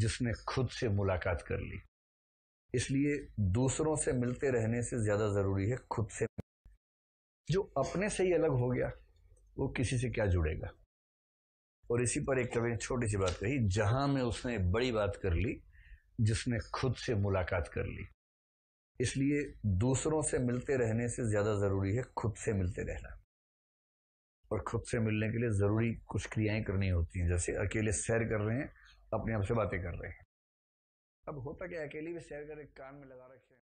जिसने खुद से मुलाकात कर ली इसलिए दूसरों से मिलते रहने से ज्यादा जरूरी है खुद से जो अपने से ही अलग हो गया वो किसी से क्या जुड़ेगा और इसी पर एक कवि ने छोटी सी बात कही जहां में उसने बड़ी बात कर ली जिसने खुद से मुलाकात कर ली इसलिए दूसरों से मिलते रहने से ज्यादा जरूरी है खुद से मिलते रहना और खुद से मिलने के लिए जरूरी कुछ क्रियाएं करनी होती हैं जैसे अकेले सैर कर रहे हैं अपने आप से बातें कर रहे हैं अब होता क्या अकेली भी शेयर कर कान में लगा रखे